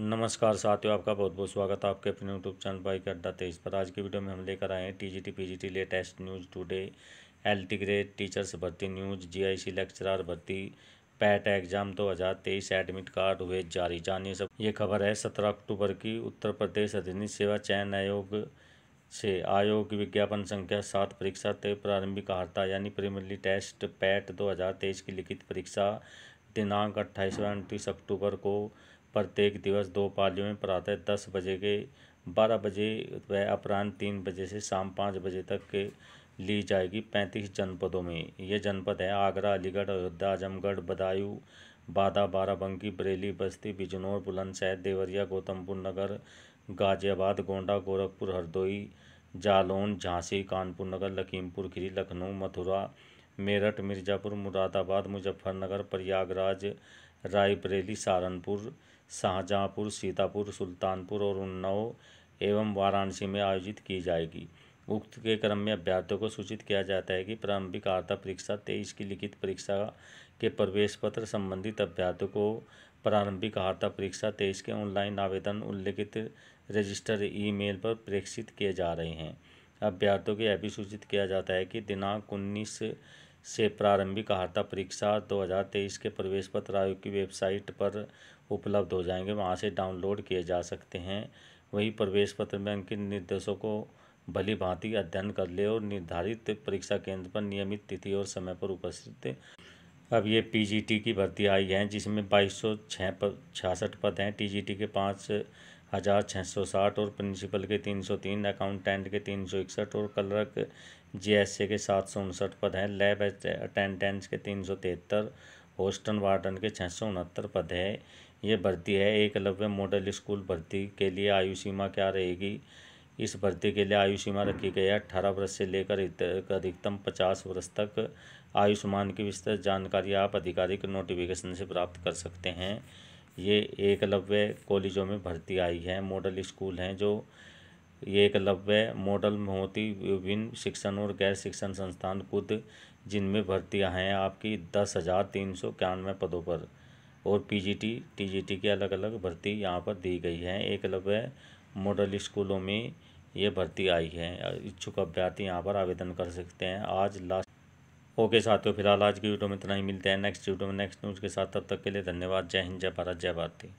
नमस्कार साथियों आपका बहुत बहुत स्वागत है आपके अपने यूट्यूब चैनल बाई के अड्डा तेईस पर आज की वीडियो में हम लेकर आए हैं G T latest news L T grade teachers भर्ती news G I C lecturer भर्ती पैट एग्जाम दो हजार तेईस एडमिट कार्ड हुए जारी जानिए सब ये खबर है सत्रह अक्टूबर की उत्तर प्रदेश अधीन सेवा चयन आयोग से आयोग की विज्ञापन संख्या सात परीक्षा तय प्रारंभिक आहर्ता यानी प्रीमिली टेस्ट पैट तेईस की लिखित परीक्षा दिनांक अट्ठाईस व उनतीस अक्टूबर को प्रत्येक दिवस दो पालियों में प्रातः दस बजे के बारह बजे व अपराह्न तीन बजे से शाम पाँच बजे तक के ली जाएगी पैंतीस जनपदों में ये जनपद है आगरा अलीगढ़ अयोध्या आजमगढ़ बदायूं बादा बाराबंकी बरेली बस्ती बिजनौर बुलंदशहर देवरिया गौतमपुर नगर गाजियाबाद गोंडा गोरखपुर हरदोई जालौन झांसी कानपुर नगर लखीमपुर खीरी लखनऊ मथुरा मेरठ मिर्ज़ापुर मुरादाबाद मुजफ्फरनगर प्रयागराज रायबरेली सहारनपुर शाहजहाँपुर सीतापुर सुल्तानपुर और उन्नाव एवं वाराणसी में आयोजित की जाएगी उक्त के क्रम में अभ्यर्थियों को सूचित किया जाता है कि प्रारंभिक आर्ता परीक्षा तेईस की लिखित परीक्षा के प्रवेश पत्र संबंधित अभ्यर्थियों को प्रारंभिक आर्ता परीक्षा तेईस के ऑनलाइन आवेदन उल्लिखित रजिस्टर ईमेल पर प्रेषित किए जा रहे हैं अभ्यर्थियों को यह भी सूचित किया जाता है कि दिनांक उन्नीस से प्रारंभिक अहाता परीक्षा 2023 के प्रवेश पत्र आयोग की वेबसाइट पर उपलब्ध हो जाएंगे वहां से डाउनलोड किए जा सकते हैं वही प्रवेश पत्र में अंकित निर्देशों को भली भांति अध्ययन कर ले और निर्धारित परीक्षा केंद्र पर नियमित तिथि और समय पर उपस्थित अब ये पीजीटी की भर्ती आई है जिसमें बाईस सौ छः पद छियासठ पद हैं टीजीटी के पाँच हज़ार छः सौ साठ और प्रिंसिपल के तीन सौ तीन अकाउंटेंट के तीन सौ इकसठ और क्लर्क जीएसए के सात सौ उनसठ पद हैं लैब अटेंडेंट्स के तीन सौ तिहत्तर होस्टन वार्डन के छः सौ उनहत्तर पद है ये भर्ती है एकलव्य मॉडल स्कूल भर्ती के लिए आयु सीमा क्या रहेगी इस भर्ती के लिए आयु सीमा रखी गई है अठारह वर्ष से लेकर अधिकतम पचास वर्ष तक आयुष्मान की विस्तृत जानकारी आप आधिकारिक नोटिफिकेशन से प्राप्त कर सकते हैं ये एकलव्य कॉलेजों में भर्ती आई है मॉडल स्कूल हैं जो ये एकलव्य मॉडल मोती विभिन्न शिक्षण और गैर शिक्षण संस्थान खुद जिनमें भर्तियां हैं आपकी दस हज़ार तीन सौ इक्यानवे पदों पर और पीजीटी टीजीटी के अलग अलग भर्ती यहाँ पर दी गई है एकलव्य मॉडल स्कूलों में ये भर्ती आई है इच्छुक अभ्यर्थी यहाँ पर आवेदन कर सकते हैं आज लास्ट ओके साथियों फिलहाल आज की वीडियो में इतना ही मिलते हैं नेक्स्ट वीडियो में नेक्स्ट न्यूज़ के साथ तब तक के लिए धन्यवाद जय हिंद जय भारत जय भारती